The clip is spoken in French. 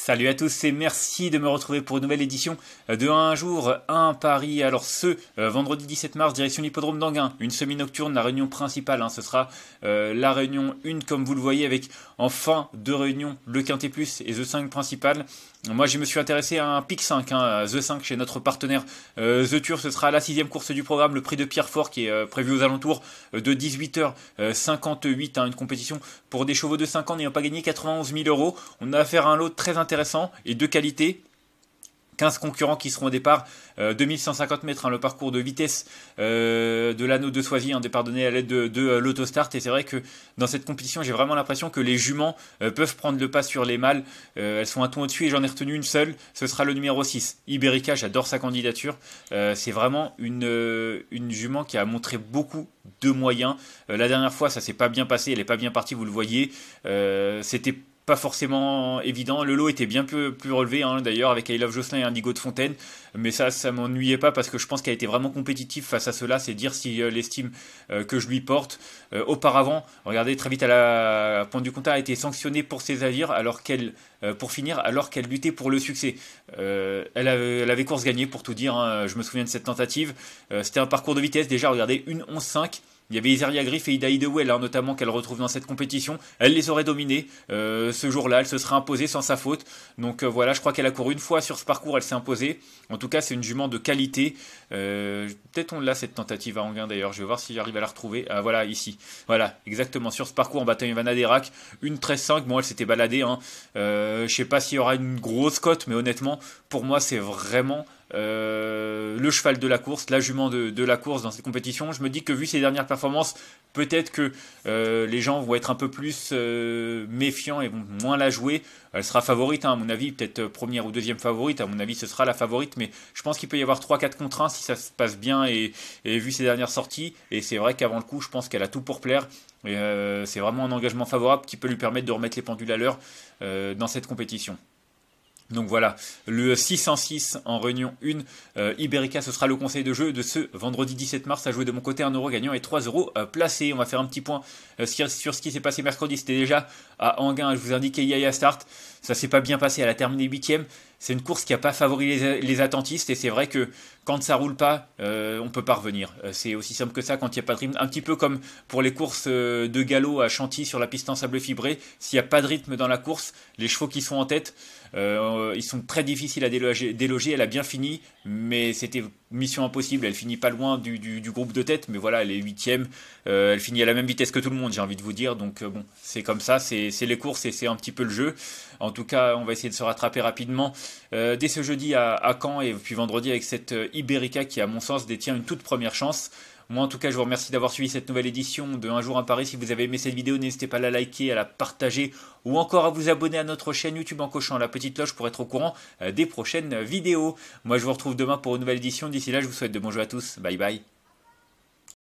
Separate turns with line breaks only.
Salut à tous et merci de me retrouver pour une nouvelle édition de Un jour, un Paris. Alors ce euh, vendredi 17 mars, direction l'hippodrome d'Anguin, une semi-nocturne, la réunion principale. Hein, ce sera euh, la réunion 1 comme vous le voyez avec enfin fin de le Quintet Plus et The 5 principal. Moi je me suis intéressé à un PIC 5, hein, The 5 chez notre partenaire euh, The Tour. Ce sera la sixième course du programme, le prix de Pierre Fort qui est prévu aux alentours de 18h58. Hein, une compétition pour des chevaux de 5 ans n'ayant pas gagné 91 000 euros. On a affaire à un lot très intéressant intéressant et de qualité. 15 concurrents qui seront au départ, 2150 euh, mètres, hein, le parcours de vitesse euh, de l'anneau de Soisy, un hein, départ donné à l'aide de, euh, l'autostart. Et c'est vrai que dans cette compétition, j'ai vraiment l'impression que les juments peuvent prendre le pas sur les mâles. elles sont un ton au-dessus et j'en ai retenu une seule, ce sera le numéro 6. ibérica j'adore sa candidature. c'est vraiment une, une jument qui a montré beaucoup de moyens. la dernière fois, ça s'est pas bien passé, elle est pas bien partie, vous le voyez. C'était pas forcément évident. Le lot était bien plus, plus relevé, hein, d'ailleurs, avec I Jocelyn et Indigo de Fontaine. Mais ça, ça m'ennuyait pas parce que je pense qu'elle était vraiment compétitive face à cela. C'est dire si euh, l'estime euh, que je lui porte. Euh, auparavant, regardez, très vite, à la pointe du compteur a été sanctionnée pour ses avirs alors qu'elle, pour finir, alors qu'elle luttait pour le succès. Elle avait, course gagnée, pour tout dire. Hein. Je me souviens de cette tentative. C'était un parcours de vitesse. Déjà, regardez, une 11-5. Il y avait Iseria Griff et Ida Well, hein, notamment, qu'elle retrouve dans cette compétition. Elle les aurait dominées. Euh, ce jour-là, elle se serait imposée sans sa faute. Donc euh, voilà, je crois qu'elle a couru une fois sur ce parcours, elle s'est imposée. En tout cas, c'est une jument de qualité. Euh, peut-être on l'a cette tentative à Anguin d'ailleurs. Je vais voir si j'arrive à la retrouver. Ah voilà, ici. Voilà, exactement. Sur ce parcours, en bataille Ivana une 13-5. Bon, elle s'était baladée. Hein. je sais pas s'il y aura une grosse cote, mais honnêtement, pour moi, c'est vraiment euh, le cheval de la course, la jument de, la course dans cette compétition. Je me dis que vu ses dernières performances, peut-être que euh, les gens vont être un peu plus euh, méfiants et vont moins la jouer. Elle sera favorite, hein, à mon avis, peut-être première ou deuxième favorite. À mon avis, ce sera la favorite, mais je pense qu'il peut y avoir 3-4 contre 1 si ça se passe bien et, vu ses dernières sorties. Et c'est vrai qu'avant le coup, je pense qu'elle a tout pour plaire. Et c'est vraiment un engagement favorable qui peut lui permettre de remettre les pendules à l'heure dans cette compétition. Donc voilà, le 606 en réunion 1, euh, Iberica, ce sera le conseil de jeu de ce vendredi 17 mars à jouer de mon côté un euro gagnant et 3 euros euh, placés. On va faire un petit point euh, sur ce qui s'est passé mercredi. C'était déjà à Anguin, je vous indiquais Yaya Start. Ça s'est pas bien passé, elle a terminé 8ème c'est une course qui n'a pas favorisé les, attentistes et c'est vrai que quand ça roule pas, on euh, on peut pas revenir. Euh, c'est aussi simple que ça quand il n'y a pas de rythme. Un petit peu comme pour les courses euh, de galop à Chantilly sur la piste en sable fibré, s'il n'y a pas de rythme dans la course, les chevaux qui sont en tête, ils sont très difficiles à déloger. Elle a bien fini, mais c'était Mission Impossible, elle finit pas loin du, groupe de tête, mais voilà, elle est huitième, euh, elle finit à la même vitesse que tout le monde, j'ai envie de vous dire. Donc euh, bon, c'est comme ça, c'est les courses et c'est un petit peu le jeu. En tout cas, on va essayer de se rattraper rapidement euh, dès ce jeudi à, à Caen et puis vendredi avec cette Iberica qui, à mon sens, détient une toute première chance. Moi, en tout cas, je vous remercie d'avoir suivi cette nouvelle édition de Un jour à Paris. Si vous avez aimé cette vidéo, n'hésitez pas à la liker, à la partager ou encore à vous abonner à notre chaîne YouTube en cochant la petite cloche pour être au courant euh, des prochaines vidéos. Moi, je vous retrouve demain pour une nouvelle édition. D'ici là, je vous souhaite de bons jeux à tous. Bye bye.